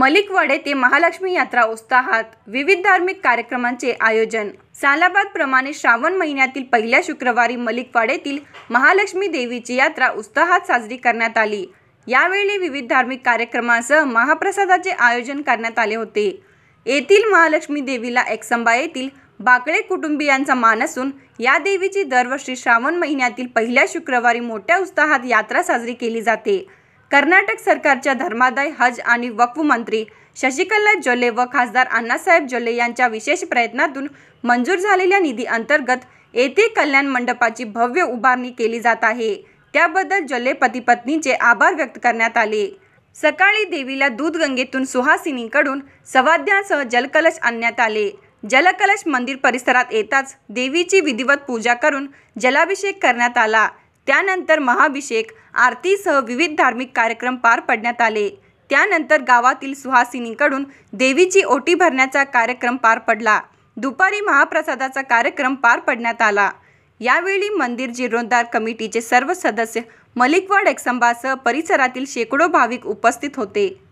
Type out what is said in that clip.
मलिकवाडे ते महालक्ष्मी यात्रा उत्साहात विविध धार्मिक कार्यक्रमांचे आयोजन सालाबादप्रमाणे श्रावण महिन्यातील पहिल्या शुक्रवारी मलिकवाडेतील महालक्ष्मी देवीची यात्रा उत्साहात साजरी करण्यात आली यावेळी विविध धार्मिक कार्यक्रमांसह महाप्रसादाचे आयोजन करण्यात आले होते येथील महालक्ष्मी देवीला एकसंबा येथील बाकळे कुटुंबियांचा मान असून या देवीची दरवर्षी श्रावण महिन्यातील पहिल्या शुक्रवारी मोठ्या उत्साहात यात्रा साजरी केली जाते कर्नाटक सरकारच्या धर्मादाय हज आणि वक्फ मंत्री शशिकला जोले व खासदार अण्णासाहेब जोले यांच्या विशेष प्रयत्नातून मंजूर झालेल्या निधी अंतर्गत येथे कल्याण मंडपाची भव्य उभारणी केली जात आहे त्याबद्दल जोले पती पत्नीचे आभार व्यक्त करण्यात आले सकाळी देवीला दूध गंगेतून सुहासिनीकडून सवाद्यांसह जलकलश आणण्यात आले जलकलश मंदिर परिसरात येताच देवीची विधिवत पूजा करून जलाभिषेक करण्यात आला त्यानंतर महाभिषेक आरतीसह विविध धार्मिक कार्यक्रम पार पडण्यात आले त्यानंतर गावातील सुहासिनीकडून देवीची ओटी भरण्याचा कार्यक्रम पार पडला दुपारी महाप्रसादाचा कार्यक्रम पार पडण्यात आला यावेळी मंदिर जीर्णोद्धार कमिटीचे सर्व सदस्य मलिकवाड एक्संबासह परिसरातील शेकडो भाविक उपस्थित होते